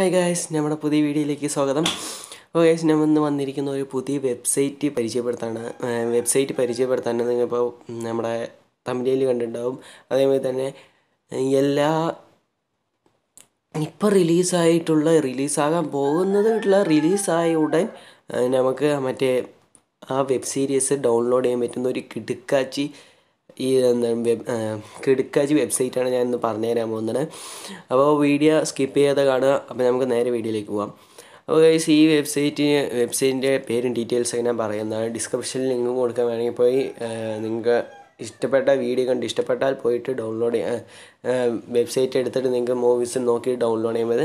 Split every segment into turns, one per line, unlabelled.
hi guys നമ്മുടെ പുതിയ വീഡിയോയിലേക്ക് സ്വാഗതം അപ്പോൾ ഗായ്സ് ഞാൻ ഇന്ന് വന്നിരിക്കുന്ന ഒരു പുതിയ വെബ്സൈറ്റ് പരിചയപ്പെടുത്താണ് വെബ്സൈറ്റ് പരിചയപ്പെടുത്താൻ നിങ്ങളിപ്പോൾ നമ്മുടെ തമിഴിൽ കണ്ടിട്ടുണ്ടാവും അതേമാതിരി തന്നെ എല്ലാ ഇപ്പോൾ റിലീസായിട്ടുള്ള റിലീസാകാൻ പോകുന്നതായിട്ടുള്ള റിലീസായ ഉടൻ നമുക്ക് മറ്റേ ആ വെബ് സീരീസ് ഡൗൺലോഡ് ചെയ്യാൻ പറ്റുന്ന ഒരു കിടുക്കാച്ചി ഈ എന്താണ് വെബ് കിടുക്കാജി വെബ്സൈറ്റാണ് ഞാൻ ഇന്ന് പറഞ്ഞു തരാൻ പോകുന്നത് അപ്പോൾ വീഡിയോ സ്കിപ്പ് ചെയ്യാതെ കാണുക അപ്പോൾ നമുക്ക് നേരെ വീഡിയോയിലേക്ക് പോകാം അപ്പോൾ ഗൈസ് ഈ വെബ്സൈറ്റിന് വെബ്സൈറ്റിൻ്റെ പേരും ഡീറ്റെയിൽസൊക്കെ ഞാൻ പറയുന്നതാണ് ഡിസ്ക്രിപ്ഷനിൽ ലിങ്ക് കൊടുക്കാൻ വേണമെങ്കിൽ പോയി നിങ്ങൾക്ക് ഇഷ്ടപ്പെട്ട വീഡിയോ കണ്ട് ഇഷ്ടപ്പെട്ടാൽ പോയിട്ട് ഡൗൺലോഡ് വെബ്സൈറ്റ് എടുത്തിട്ട് നിങ്ങൾക്ക് മൂവീസ് നോക്കി ഡൗൺലോഡ് ചെയ്യുമ്പോൾ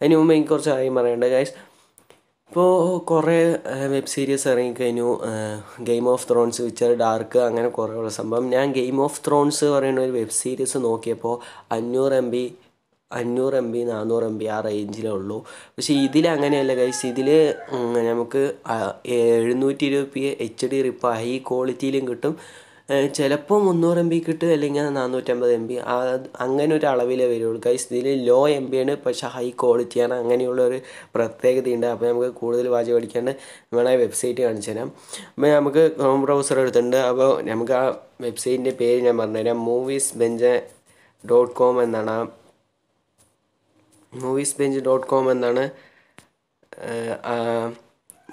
അതിന് മുമ്പ് എനിക്ക് കുറച്ച് കാര്യം പറയേണ്ടത് ഗൈസ് ഇപ്പോൾ കുറേ വെബ് സീരീസ് ഇറങ്ങിക്കഴിഞ്ഞു game of thrones Witcher Dark അങ്ങനെ കുറേ ഉള്ള സംഭവം ഞാൻ ഗെയിം ഓഫ് ത്രോൺസ് പറയുന്ന ഒരു വെബ് സീരീസ് നോക്കിയപ്പോൾ അഞ്ഞൂറ് എം ബി അഞ്ഞൂറ് എം ബി നാനൂറ് എം ബി ആ റേഞ്ചിലേ ഉള്ളൂ പക്ഷേ ഇതിൽ അങ്ങനെയല്ല കൈസ് ഇതിൽ നമുക്ക് എഴുന്നൂറ്റി ഇരുപത് പി എച്ച് ഡി ഇപ്പോൾ ഹൈ ക്വാളിറ്റിയിലും കിട്ടും ചിലപ്പോൾ മുന്നൂറ് എം ബി കിട്ടും അല്ലെങ്കിൽ നാനൂറ്റമ്പത് എം ബി അങ്ങനെ ഒരു അളവിലേ വരുള്ളൂ കൈസ് ഇതിൽ ലോ എം ബി ആണ് പക്ഷേ ഹൈ ക്വാളിറ്റിയാണ് അങ്ങനെയുള്ള ഒരു പ്രത്യേകതയുണ്ട് അപ്പോൾ നമുക്ക് കൂടുതൽ വാചി പഠിക്കാണ്ട് നമ്മളെ വെബ്സൈറ്റ് കാണിച്ചു തരാം അപ്പോൾ നമുക്ക് ക്രോം ബ്രൗസർ എടുത്തിട്ടുണ്ട് അപ്പോൾ നമുക്ക് ആ വെബ്സൈറ്റിൻ്റെ പേര് ഞാൻ പറഞ്ഞുതരാം മൂവീസ് ബെഞ്ച് ഡോട്ട് കോം എന്നാണ് ആ മൂവീസ് ബെഞ്ച് ഡോട്ട് കോം എന്നാണ്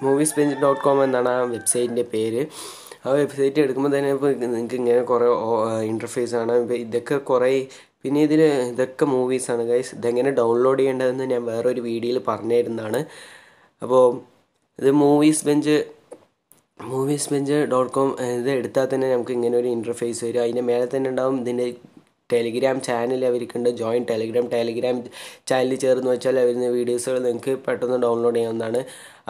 മൂവീസ് ബെഞ്ച് ഡോട്ട് കോം എന്നാണ് ആ വെബ്സൈറ്റിൻ്റെ പേര് ആ വെബ്സൈറ്റ് എടുക്കുമ്പോൾ തന്നെ ഇപ്പോൾ നിങ്ങൾക്ക് ഇങ്ങനെ കുറേ ഇൻ്റർഫേസ് ആണ് ഇതൊക്കെ കുറേ പിന്നെ ഇതിൽ ഇതൊക്കെ മൂവീസാണ് ഗൈസ് ഇതെങ്ങനെ ഡൗൺലോഡ് ചെയ്യേണ്ടതെന്ന് ഞാൻ വേറൊരു വീഡിയോയിൽ പറഞ്ഞിരുന്നതാണ് അപ്പോൾ ഇത് movies bench movies bench dot com ഇത് എടുത്താൽ തന്നെ നമുക്ക് ഇങ്ങനെ ഒരു ഇൻ്റർഫേസ് വരും അതിൻ്റെ മേലെ തന്നെ ഉണ്ടാവും ഇതിൻ്റെ ടെലിഗ്രാം ചാനൽ അവർക്കുണ്ട് ജോയിൻ ടെലിഗ്രാം ടെലിഗ്രാം ചാനലിൽ ചേർന്ന് വെച്ചാൽ അവരുടെ വീഡിയോസുകൾ നിങ്ങൾക്ക് പെട്ടെന്ന് ഡൗൺലോഡ് ചെയ്യാവുന്നതാണ്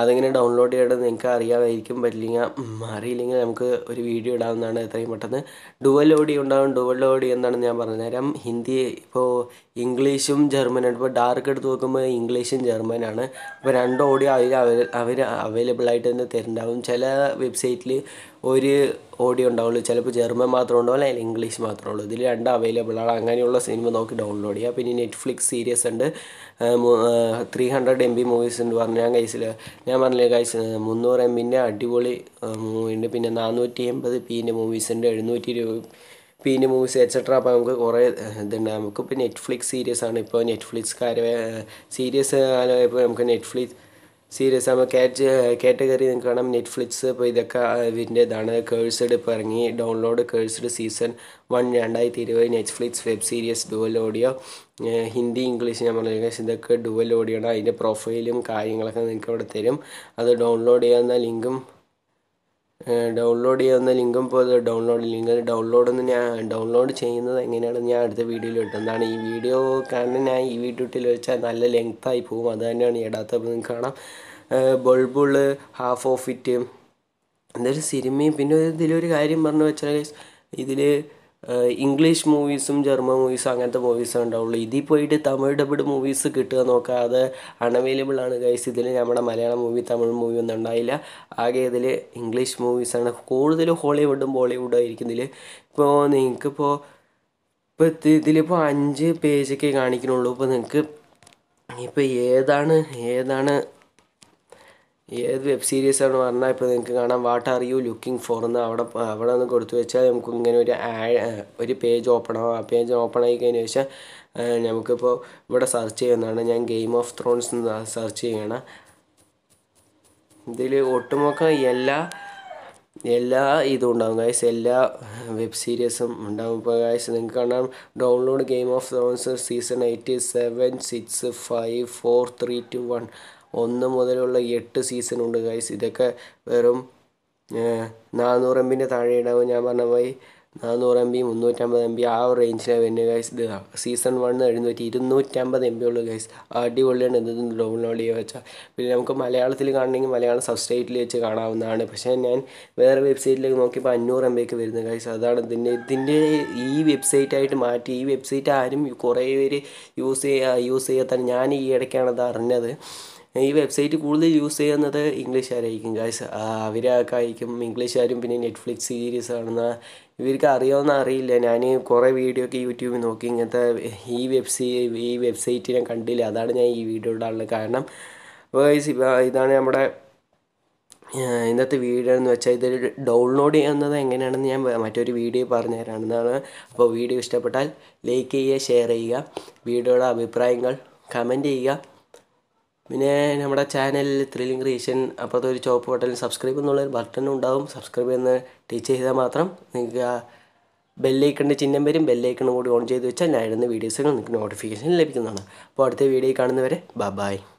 അതെങ്ങനെ ഡൗൺലോഡ് ചെയ്യേണ്ടത് നിങ്ങൾക്ക് അറിയാമായിരിക്കും പറ്റില്ല അറിയില്ലെങ്കിൽ നമുക്ക് ഒരു വീഡിയോ ഇടാവുന്നതാണ് എത്രയും പെട്ടെന്ന് ഡുവൽ ഓഡിയോ ഉണ്ടാവും ഡുവൽ ഓഡിയോ എന്നാണ് ഞാൻ പറഞ്ഞുതരാം ഹിന്ദി ഇപ്പോൾ ഇംഗ്ലീഷും ജർമ്മനും ഇപ്പോൾ ഡാർക്ക് എടുത്ത് നോക്കുമ്പോൾ ഇംഗ്ലീഷും ജർമ്മനാണ് അപ്പോൾ രണ്ട് ഓഡിയോ അവർ അവർ അവൈലബിൾ ആയിട്ട് തന്നെ തരുന്നുണ്ടാവും ചില വെബ്സൈറ്റിൽ ഒരു ഓഡിയോ ഉണ്ടാവുള്ളൂ ചിലപ്പോൾ ജർമ്മൻ മാത്രമേ ഉണ്ടാവുള്ളൂ അല്ലെങ്കിൽ ഇംഗ്ലീഷ് മാത്രമേ ഉള്ളൂ ഇതിൽ രണ്ട് അവൈലബിൾ ആണ് അങ്ങനെയുള്ള സിനിമ നോക്കി ഡൗൺലോഡ് ചെയ്യുക പിന്നെ നെറ്റ്ഫ്ലിക്സ് സീരീസ് ഉണ്ട് three hundred M B movies ഉണ്ട് പറഞ്ഞാൽ കൈസിൽ ഞാൻ പറഞ്ഞില്ലേ ഗൈസ് മുന്നൂറ് എമ്മിൻ്റെ അടിപൊളി മൂവിൻ്റെ പിന്നെ നാനൂറ്റി എൺപത് പിൻ്റെ മൂവീസ് ഉണ്ട് എഴുന്നൂറ്റി ഇരുപത് പീൻ്റെ മൂവീസ് എക്സെട്ര അപ്പോൾ നമുക്ക് കുറേ ഇതുണ്ട് നമുക്കിപ്പോൾ നെറ്റ്ഫ്ലിക്സ് സീരീസ് ആണ് ഇപ്പോൾ നെറ്റ്ഫ്ലിക്സ് കാര്യ സീരീസ് ഇപ്പോൾ നമുക്ക് നെറ്റ്ഫ്ലിക്സ് സീരിയസ് ആകുമ്പോൾ കാറ്റ് കാറ്റഗറി നിങ്ങൾക്ക് കാണാം നെറ്റ്ഫ്ലിക്സ് ഇപ്പോൾ ഇതൊക്കെ ഇതിൻ്റെതാണ് ഇതാണ് കേഴ്സഡ് ഇപ്പോൾ ഇറങ്ങി ഡൗൺലോഡ് കേഴ്സഡ് സീസൺ വൺ രണ്ടായിരത്തി ഇരുപത് Netflix web series dual audio Hindi English ഞാൻ പറഞ്ഞു ഇതൊക്കെ ഡുവൽ ഓഡിയോ ആണ് അതിൻ്റെ പ്രൊഫൈലും കാര്യങ്ങളൊക്കെ നിങ്ങൾക്ക് ഇവിടെ തരും അത് ഡൗൺലോഡ് ചെയ്യാവുന്ന ലിങ്കും ഡൗൺലോഡ് ചെയ്യാവുന്ന ലിങ്കും ഇപ്പോൾ ഡൗൺലോഡ് ലിങ്ക് ഡൗൺലോഡ് ഒന്ന് ഞാൻ ഡൗൺലോഡ് ചെയ്യുന്നത് എങ്ങനെയാണെന്ന് ഞാൻ അടുത്ത വീഡിയോയിൽ ഇട്ടു എന്താണ് ഈ വീഡിയോ കാരണം ഞാൻ ഈ വീഡിയോ ഇട്ടിൽ വെച്ചാൽ നല്ല ആയി പോകും അത് തന്നെയാണ് ഇടാത്തപ്പോൾ നിങ്ങൾക്ക് കാണാം ബൾബുള്ള് ഹാഫ് ഓഫ് ഇറ്റ് എന്തൊരു സിനിമയും പിന്നെ ഇതിലൊരു കാര്യം പറഞ്ഞു വെച്ചാൽ ഇതിൽ ഇംഗ്ലീഷ് മൂവീസും ജർമ്മൻ മൂവീസും അങ്ങനത്തെ മൂവീസും ഉണ്ടാവുള്ളൂ ഇതിൽ പോയിട്ട് തമിഴ് ഡബിഡ് മൂവീസ് കിട്ടുക നോക്കാതെ അൺഅവൈലബിൾ ആണ് ഗൈസ് ഇതിൽ നമ്മുടെ മലയാളം മൂവി തമിഴ് മൂവി ഒന്നും ഉണ്ടായില്ല ആകെ ഇതിൽ ഇംഗ്ലീഷ് മൂവീസാണ് കൂടുതലും ഹോളിവുഡും ബോളിവുഡും ആയിരിക്കും ഇതിൽ ഇപ്പോൾ നിങ്ങൾക്കിപ്പോൾ ഇപ്പോൾ ഇതിലിപ്പോൾ അഞ്ച് പേജൊക്കെ കാണിക്കണുള്ളൂ ഇപ്പോൾ നിങ്ങൾക്ക് ഇപ്പോൾ ഏതാണ് ഏതാണ് ഏത് വെബ് സീരീസ് ആണ് പറഞ്ഞാൽ ഇപ്പോൾ നിങ്ങൾക്ക് കാണാം what are you looking for എന്ന് അവിടെ അവിടെ ഒന്ന് കൊടുത്തു വെച്ചാൽ നമുക്ക് ഇങ്ങനെ ഒരു ഒരു പേജ് ഓപ്പൺ ആവും ആ പേജ് ഓപ്പൺ ആയി കഴിഞ്ഞ ശേഷം നമുക്കിപ്പോൾ ഇവിടെ സെർച്ച് ചെയ്യുന്നതാണ് ഞാൻ ഗെയിം ഓഫ് ത്രോൺസ് എന്ന് സെർച്ച് ചെയ്യണം ഇതിൽ ഒട്ടുമൊക്ക എല്ലാ എല്ലാ ഇതും ഉണ്ടാവും ഗായ്സ് എല്ലാ വെബ് സീരീസും ഉണ്ടാവും ഇപ്പോൾ ഗായ്സ് നിങ്ങൾക്ക് കാണാം download Game of Thrones season eighty seven six five four three two one ഒന്ന് മുതലുള്ള എട്ട് സീസൺ ഉണ്ട് ഗൈസ് ഇതൊക്കെ വെറും നാനൂറ് ബിൻ്റെ താഴെ ഉണ്ടാവും ഞാൻ പറഞ്ഞ പോയി നാനൂറ് എം ബി മുന്നൂറ്റമ്പത് എം ബി ആ ഒരു റേഞ്ചിലാണ് വരുന്നത് ഗൈസ് ഇത് സീസൺ വൺ എഴുന്നൂറ്റി ഇരുന്നൂറ്റമ്പത് എം ബി ഉള്ളു ഗൈസ് അടിപൊളിയാണ് ഇത് ഡൗൺലോഡ് ചെയ്യുക വെച്ചാൽ പിന്നെ നമുക്ക് മലയാളത്തിൽ കാണണമെങ്കിൽ മലയാളം സബ്സ്റ്റൈറ്റിൽ വെച്ച് കാണാവുന്നതാണ് പക്ഷേ ഞാൻ വേറെ വെബ്സൈറ്റിലേക്ക് നോക്കിയപ്പോൾ അഞ്ഞൂറ് എം ബിക്ക് വരുന്നത് ഗൈസ് അതാണ് ഇതിൻ്റെ ഇതിൻ്റെ ഈ വെബ്സൈറ്റായിട്ട് മാറ്റി ഈ വെബ്സൈറ്റ് ആരും കുറേ പേര് യൂസ് ചെയ്യുക യൂസ് ചെയ്യാത്ത ഞാൻ ഈ ഇടയ്ക്കാണ് അത് അറിഞ്ഞത് ഈ വെബ്സൈറ്റ് കൂടുതൽ യൂസ് ചെയ്യുന്നത് ഇംഗ്ലീഷുകാരായിരിക്കും ഗായ്സ് അവരൊക്കെ ആയിരിക്കും ഇംഗ്ലീഷുകാരും പിന്നെ നെറ്റ്ഫ്ലിക്സ് സീരീസ് കാണുന്ന ഇവർക്ക് അറിയാവുന്ന അറിയില്ല ഞാൻ കുറേ വീഡിയോ ഒക്കെ യൂട്യൂബിൽ നോക്കി ഇങ്ങനത്തെ ഈ വെബ്സൈ ഈ വെബ്സൈറ്റ് ഞാൻ കണ്ടില്ല അതാണ് ഞാൻ ഈ വീഡിയോ ഇടാനുള്ള കാരണം ഇതാണ് നമ്മുടെ ഇന്നത്തെ വീഡിയോ എന്ന് വെച്ചാൽ ഇത് ഡൗൺലോഡ് ചെയ്യുന്നത് എങ്ങനെയാണെന്ന് ഞാൻ മറ്റൊരു വീഡിയോ പറഞ്ഞു തരാനാണ് അപ്പോൾ വീഡിയോ ഇഷ്ടപ്പെട്ടാൽ ലൈക്ക് ചെയ്യുക ഷെയർ ചെയ്യുക വീഡിയോയുടെ അഭിപ്രായങ്ങൾ കമൻറ്റ് ചെയ്യുക പിന്നെ നമ്മുടെ ചാനൽ ത്രില്ലിംഗ് ക്രിയേഷൻ അപ്പുറത്തെ ഒരു ചോപ്പ് ബട്ടൺ സബ്സ്ക്രൈബ് എന്നുള്ളൊരു ബട്ടൺ ഉണ്ടാവും സബ്സ്ക്രൈബ് എന്ന് ടീച്ച് ചെയ്താൽ മാത്രം നിങ്ങൾക്ക് ആ ബെല്ലൈക്കണിൻ്റെ ചിഹ്നം വരും ബെല്ലൈക്കണും കൂടി ഓൺ ചെയ്ത് വെച്ചാൽ ഞാൻ ഇടുന്ന വീഡിയോസുകൾ നിങ്ങൾക്ക് നോട്ടിഫിക്കേഷൻ ലഭിക്കുന്നതാണ് അപ്പോൾ അടുത്ത വീഡിയോ കാണുന്നവരെ ബൈ ബായ്